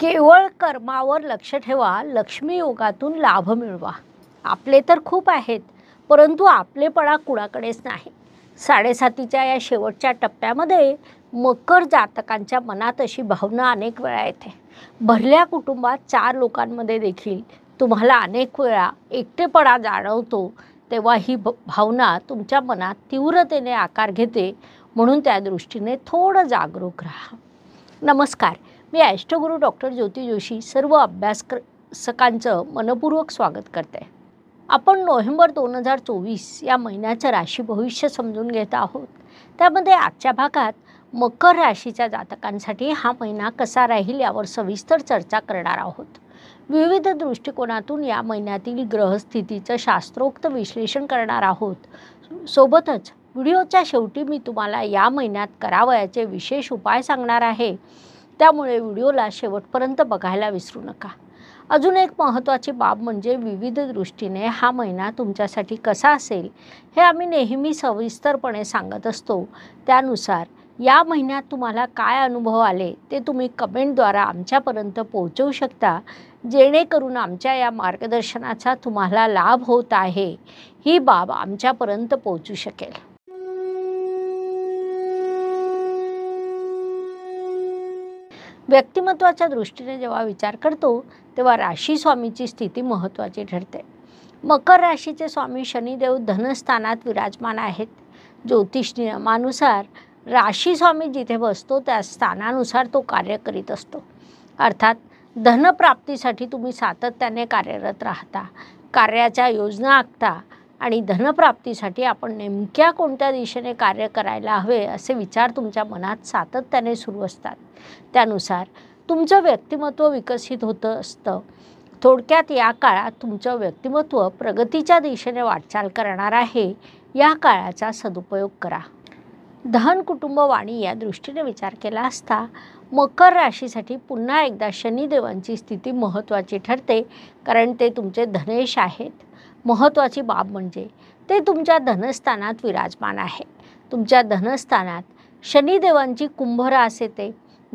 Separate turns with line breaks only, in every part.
केवळ कर्मावर लक्ष ठेवा लक्ष्मी योगातून लाभ मिळवा आपले तर खूप आहेत परंतु आपलेपणा कुणाकडेच नाही साडेसातीच्या या शेवटच्या टप्प्यामध्ये मकर जातकांच्या मनात अशी भावना अनेक वेळा येते भरल्या कुटुंबात चार लोकांमध्ये देखील तुम्हाला अनेक वेळा एकटेपणा जाणवतो तेव्हा ही भावना तुमच्या मनात तीव्रतेने आकार घेते म्हणून त्या दृष्टीने थोडं जागरूक राहा नमस्कार मी ॲष्टगुरु डॉक्टर ज्योती जोशी सर्व अभ्यासकांचं मनपूर्वक स्वागत करते आपण नोव्हेंबर दोन हजार चोवीस या महिन्याचं राशी भविष्य समजून घेत आहोत त्यामध्ये आजच्या भागात मकर राशीच्या जातकांसाठी हा महिना कसा राहील यावर सविस्तर चर्चा करणार आहोत विविध दृष्टिकोनातून या महिन्यातील ग्रहस्थितीचं शास्त्रोक्त विश्लेषण करणार आहोत सोबतच व्हिडिओच्या शेवटी मी तुम्हाला या महिन्यात करावयाचे विशेष उपाय सांगणार आहे त्यामुळे व्हिडिओला शेवटपर्यंत बघायला विसरू नका अजून एक महत्त्वाची बाब म्हणजे विविध दृष्टीने हा महिना तुमच्यासाठी कसा असेल हे आम्ही नेहमी सविस्तरपणे सांगत असतो त्यानुसार या महिन्यात तुम्हाला काय अनुभव आले ते तुम्ही कमेंटद्वारा आमच्यापर्यंत पोहोचवू शकता जेणेकरून आमच्या या मार्गदर्शनाचा तुम्हाला लाभ होत आहे ही बाब आमच्यापर्यंत पोहोचू शकेल व्यक्तिमत्वाच्या दृष्टीने जेव्हा विचार करतो तेव्हा राशी स्वामीची स्थिती महत्त्वाची ठरते मकर राशीचे स्वामी शनिदेव धनस्थानात विराजमान आहेत ज्योतिष नियमानुसार राशी स्वामी जिथे बसतो त्या स्थानानुसार तो कार्य करीत असतो अर्थात धनप्राप्तीसाठी तुम्ही सातत्याने कार्यरत राहता कार्याच्या योजना आखता आणि धनप्राप्तीसाठी आपण नेमक्या कोणत्या दिशेने कार्य करायला हवे असे विचार तुमच्या मनात सातत्याने सुरू असतात त्यानुसार तुमचं व्यक्तिमत्व विकसित होतं असतं थोडक्यात या काळात तुमचं व्यक्तिमत्व प्रगतीच्या दिशेने वाटचाल करणार आहे या काळाचा सदुपयोग करा धन कुटुंब वाणी या दृष्टीने विचार केला असता मकर राशीसाठी पुन्हा एकदा शनिदेवांची स्थिती महत्त्वाची ठरते कारण ते तुमचे धनेश आहेत महत्त्वाची बाब म्हणजे ते तुमच्या धनस्थानात विराजमान आहे तुमच्या धनस्थानात शनिदेवांची कुंभरास येते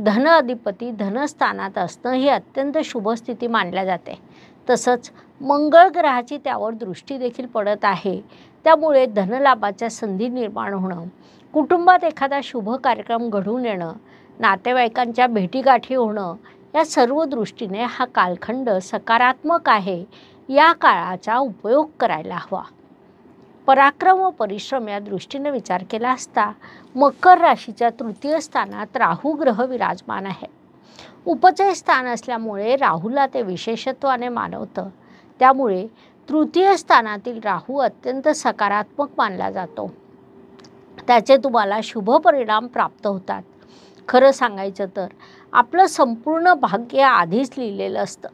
धन अधिपती धनस्थानात असणं ही अत्यंत शुभ स्थिती मानल्या जाते तसंच मंगळ ग्रहाची त्यावर दृष्टी देखील पडत आहे त्यामुळे धनलाभाच्या संधी निर्माण होणं कुटुंबात एखादा शुभ कार्यक्रम घडून येणं नातेवाईकांच्या भेटीगाठी होणं या सर्व दृष्टीने हा कालखंड सकारात्मक आहे या काळाचा उपयोग करायला हवा पराक्रम व परिश्रम या दृष्टीने विचार केला असता मकर राशीच्या तृतीय स्थानात राहू ग्रह विराजमान आहे उपचय स्थान असल्यामुळे राहूला ते विशेषत्वाने मानवतं त्यामुळे तृतीय स्थानातील राहू अत्यंत सकारात्मक मानला जातो त्याचे तुम्हाला शुभ परिणाम प्राप्त होतात खरं सांगायचं तर आपलं संपूर्ण भाग्य आधीच लिहिलेलं असतं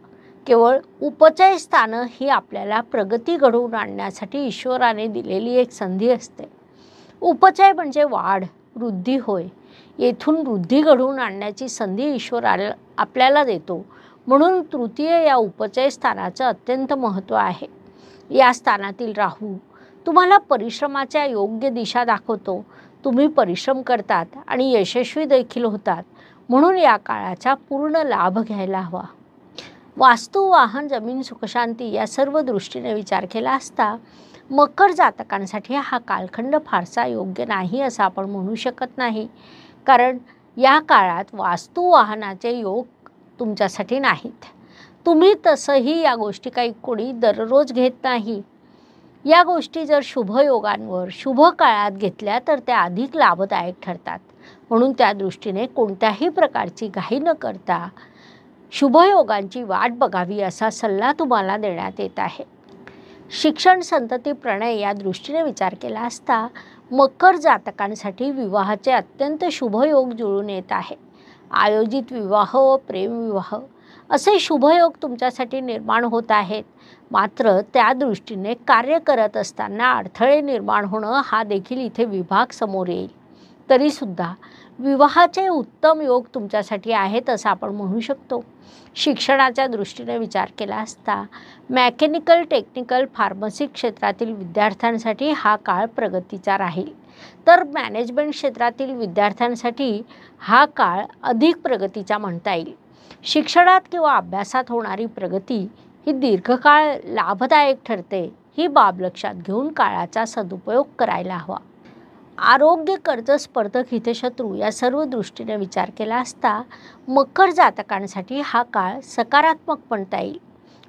केवळ उपचय स्थानं ही आपल्याला प्रगती घडवून आणण्यासाठी ईश्वराने दिलेली एक संधी असते उपचय म्हणजे वाढ वृद्धी होय येथून वृद्धी घडवून आणण्याची संधी ईश्वर आपल्याला देतो म्हणून तृतीय या उपचय स्थानाचं अत्यंत महत्त्व आहे या स्थानातील राहू तुम्हाला परिश्रमाच्या योग्य दिशा दाखवतो तुम्ही परिश्रम करतात आणि यशस्वी देखील होतात म्हणून या काळाचा पूर्ण लाभ घ्यायला हवा वास्तू वाहन जमीन सुखशांती या सर्व दृष्टीने विचार केला असता मकर जातकांसाठी हा कालखंड फारसा योग्य नाही असं आपण म्हणू शकत नाही कारण या काळात वास्तू वाहनाचे योग तुमच्यासाठी नाहीत तुम्ही तसंही या गोष्टी काही कोणी दररोज घेत नाही या गोष्टी जर शुभयोगांवर शुभ काळात घेतल्या तर त्या अधिक लाभदायक ठरतात म्हणून त्या दृष्टीने कोणत्याही प्रकारची घाई न करता शुभयोगांची वाट बघावी असा सल्ला तुम्हाला देण्यात येत आहे शिक्षण संतती प्रणय या दृष्टीने विचार केला असता मकर जातकांसाठी विवाहाचे अत्यंत शुभयोग जुळून येत आहे आयोजित विवाह व प्रेमविवाह असे शुभयोग तुमच्यासाठी निर्माण होत आहेत मात्र त्या दृष्टीने कार्य करत असताना अडथळे निर्माण होणं हा देखील इथे विभाग समोर येईल तरीसुद्धा विवाहाचे उत्तम योग तुमच्यासाठी आहेत असं आपण म्हणू शकतो शिक्षणाच्या दृष्टीने विचार केला असता मॅकॅनिकल टेक्निकल फार्मसी क्षेत्रातील विद्यार्थ्यांसाठी हा काळ प्रगतीचा राहील तर मॅनेजमेंट क्षेत्रातील विद्यार्थ्यांसाठी हा काळ अधिक प्रगतीचा म्हणता येईल शिक्षणात किंवा अभ्यासात होणारी प्रगती ही दीर्घकाळ लाभदायक ठरते ही बाब लक्षात घेऊन काळाचा सदुपयोग करायला हवा आरोग्य कर्ज स्पर्धक हितशत्रू या सर्व दृष्टीने विचार केला असता मकर जातकांसाठी हा काळ सकारात्मक म्हणता येईल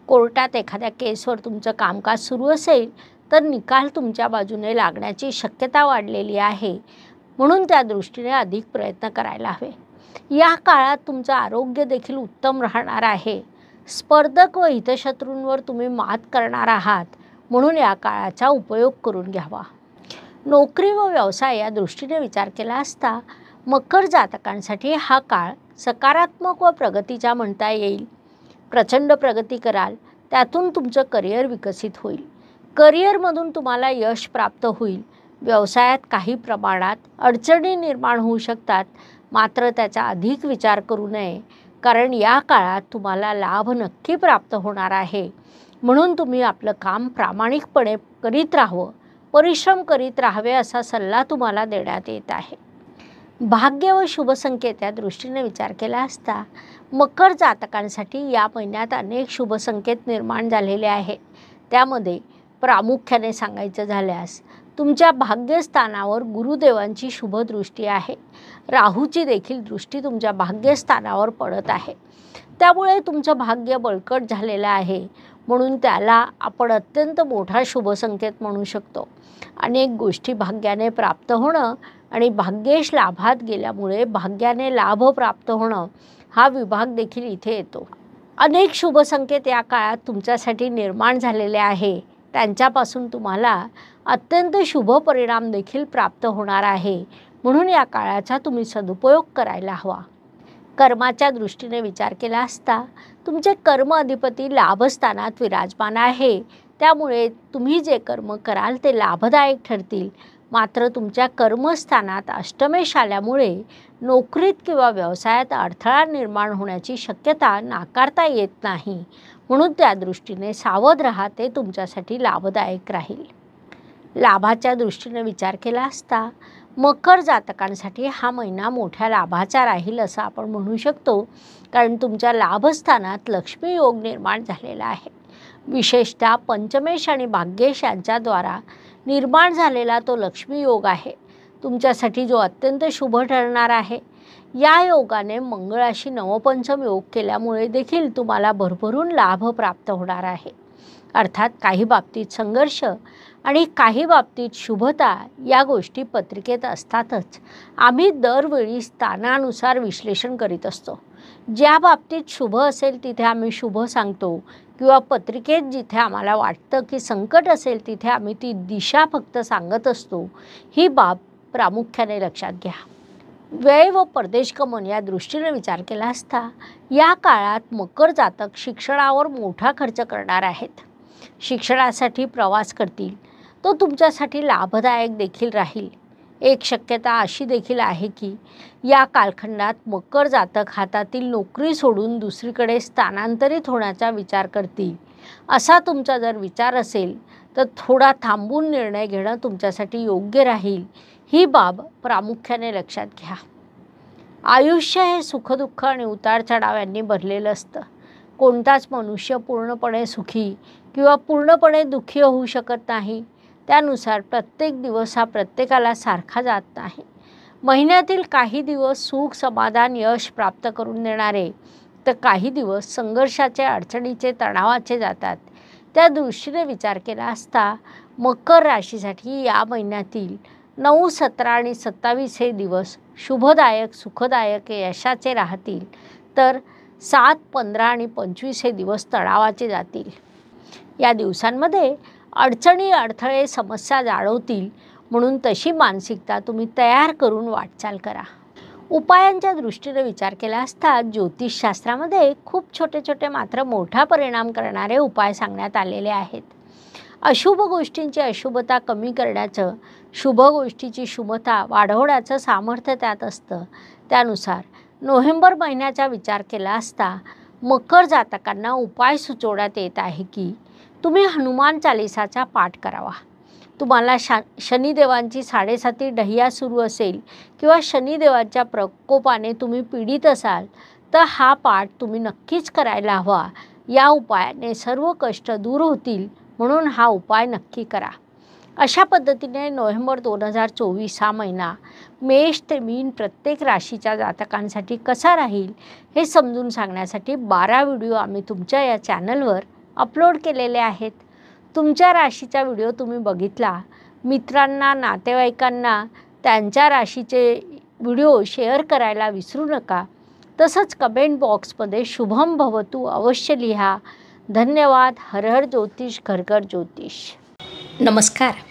कोर्टात एखाद्या केसवर तुमचं कामकाज सुरू असेल तर निकाल तुमच्या बाजूने लागण्याची शक्यता वाढलेली आहे म्हणून त्या दृष्टीने अधिक प्रयत्न करायला हवे या काळात तुमचं आरोग्य देखील उत्तम राहणार आहे स्पर्धक व हितशत्रूंवर तुम्ही मात करणार आहात म्हणून या काळाचा उपयोग करून घ्यावा नोकरी व व्यवसाय या दृष्टीने विचार केला असता मकर जातकांसाठी हा काळ सकारात्मक व प्रगतीचा म्हणता येईल प्रचंड प्रगती कराल त्यातून तुमचं करिअर विकसित होईल करिअरमधून तुम्हाला यश प्राप्त होईल व्यवसायात काही प्रमाणात अडचणी निर्माण होऊ शकतात मात्र त्याचा अधिक विचार करू नये कारण या काळात तुम्हाला लाभ नक्की प्राप्त होणार आहे म्हणून तुम्ही आपलं काम प्रामाणिकपणे करीत राहावं परिश्रम करीत राहावे असा सल्ला तुम्हाला देण्यात येत आहे भाग्य व शुभसंकेत या दृष्टीने विचार केला असता मकर जातकांसाठी या महिन्यात अनेक शुभसंकेत निर्माण झालेले आहेत त्यामध्ये प्रामुख्याने सांगायचं झाल्यास तुमच्या भाग्यस्थानावर गुरुदेवांची शुभदृष्टी आहे राहूची देखील दृष्टी तुमच्या भाग्यस्थानावर पडत आहे त्यामुळे तुमचं भाग्य बळकट झालेलं आहे म्हणून त्याला आपण अत्यंत मोठा शुभसंकेत म्हणू शकतो अनेक गोष्टी भाग्याने प्राप्त होणं आणि भाग्येश लाभात गेल्यामुळे भाग्याने लाभ प्राप्त होणं हा विभाग देखील इथे येतो अनेक शुभसंकेत या काळात तुमच्यासाठी निर्माण झालेले आहे त्यांच्यापासून तुम्हाला अत्यंत शुभ परिणाम देखील प्राप्त होणार आहे म्हणून या काळाचा तुम्ही सदुपयोग करायला हवा कर्माच्या दृष्टीने विचार केला असता तुमचे कर्म अधिपती लाभस्थानात विराजमान आहे त्यामुळे तुम्ही जे कर्म कराल ते लाभदायक ठरतील मात्र तुमच्या कर्मस्थानात अष्टमेश आल्यामुळे नोकरीत किंवा व्यवसायात अडथळा निर्माण होण्याची शक्यता नाकारता येत नाही म्हणून त्या दृष्टीने सावध राहा ते तुमच्यासाठी लाभदायक राहील लाभाच्या दृष्टीने विचार केला असता मकर जातकांसाठी हा महिना मोठ्या लाभाचा राहील असं आपण म्हणू शकतो कारण तुमच्या लाभस्थानात लक्ष्मी योग निर्माण झालेला आहे विशेषतः पंचमेश आणि भाग्येश यांच्याद्वारा निर्माण झालेला तो लक्ष्मी योग आहे तुमच्यासाठी जो अत्यंत शुभ ठरणार आहे या योगाने मंगळाशी नवपंचम योग केल्यामुळे देखील तुम्हाला भरभरून लाभ प्राप्त होणार आहे अर्थात काही बाबतीत संघर्ष आणि काही बाबतीत शुभता या गोष्टी पत्रिकेत असतातच आम्ही दरवेळी स्थानानुसार विश्लेषण करीत असतो ज्या बाबतीत शुभ असेल तिथे आम्ही शुभ सांगतो किंवा पत्रिकेत जिथे आम्हाला वाटतं की संकट असेल तिथे आम्ही ती दिशा फक्त सांगत असतो ही बाब प्रामुख्याने लक्षात घ्या वेळ व परदेशगमन या दृष्टीने विचार केला असता या काळात मकर जातक शिक्षणावर मोठा खर्च करणार आहेत शिक्षणासाठी प्रवास करतील तो तुमच्यासाठी लाभदायक देखील राहील एक शक्यता अशी देखील आहे की या कालखंडात मकर जातक हातातील नोकरी सोडून दुसरीकडे स्थानांतरित होण्याचा विचार करतील असा तुमचा जर विचार असेल तर थोडा थांबून निर्णय घेणं तुमच्यासाठी योग्य राहील ही बाब प्रामुख्याने लक्षात घ्या आयुष्य हे सुखदुःख आणि उतार चढाव यांनी भरलेलं असतं कोणताच मनुष्य पूर्णपणे सुखी किंवा पूर्णपणे दुःखी होऊ शकत नाही त्यानुसार प्रत्येक दिवस हा प्रत्येकाला सारखा जात नाही महिन्यातील काही दिवस सुख समाधान यश प्राप्त करून देणारे तर काही दिवस संघर्षाचे अडचणीचे तणावाचे जातात त्या दृष्टीने विचार केला असता मकर राशीसाठी या महिन्यातील नऊ सतरा आणि सत्तावीस हे दिवस शुभदायक सुखदायक यशाचे राहतील तर सात पंधरा आणि पंचवीस हे दिवस तणावाचे जातील या दिवसांमध्ये अडचणी अडथळे समस्या जाणवतील म्हणून तशी मानसिकता तुम्ही तयार करून वाटचाल करा उपायांच्या दृष्टीने विचार केला असता ज्योतिषशास्त्रामध्ये खूप छोटे छोटे मात्र मोठा परिणाम करणारे उपाय सांगण्यात आलेले आहेत अशुभ गोष्टींची अशुभता कमी करण्याचं शुभ गोष्टीची शुभता वाढवण्याचं सामर्थ्य त्यात असतं त्यानुसार नोव्हेंबर महिन्याचा विचार केला असता मकर जातकांना उपाय सुचवण्यात येत आहे की तुम्ही हनुमान चालिसाचा पाठ करावा तुम्हाला शा शनिदेवांची साडेसाती डह्या सुरू असेल किंवा शनिदेवांच्या प्रकोपाने तुम्ही पीडित असाल तर हा पाठ तुम्ही नक्कीच करायला हवा या उपायाने सर्व कष्ट दूर होतील म्हणून हा उपाय नक्की करा अशा पद्धतीने नोव्हेंबर दोन हजार चोवीस हा महिना मेष ते मीन प्रत्येक राशीच्या जातकांसाठी कसा राहील हे समजून सांगण्यासाठी बारा व्हिडिओ आम्ही तुमच्या या चॅनलवर अपलोड केलेले आहेत तुमच्या राशीचा व्हिडिओ तुम्ही बघितला मित्रांना नातेवाईकांना त्यांच्या राशीचे व्हिडिओ शेअर करायला विसरू नका तसंच कमेंट बॉक्समध्ये शुभम भवतू अवश्य लिहा धन्यवाद हरहर ज्योतिष घर घर ज्योतिष नमस्कार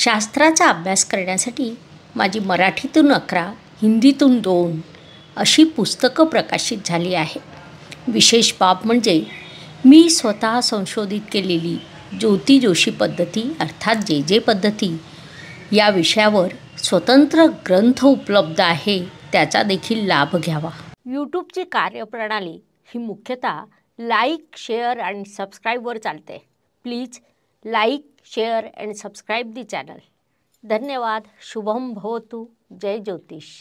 शास्त्राचा अभ्यास करण्यासाठी माझी मराठीतून अकरा हिंदीतून दोन अशी पुस्तकं प्रकाशित झाली आहे विशेष बाब म्हणजे मी स्वतः संशोधित केलेली ज्योती जोशी पद्धती अर्थात जे जे पद्धती या विषयावर स्वतंत्र ग्रंथ उपलब्ध आहे त्याचा देखील लाभ घ्यावा यूट्यूबची कार्यप्रणाली ही मुख्यतः लाईक शेअर आणि सबस्क्राईबवर चालते please like share and subscribe the channel धन्यवाद शुभम भवतु जय ज्योतिष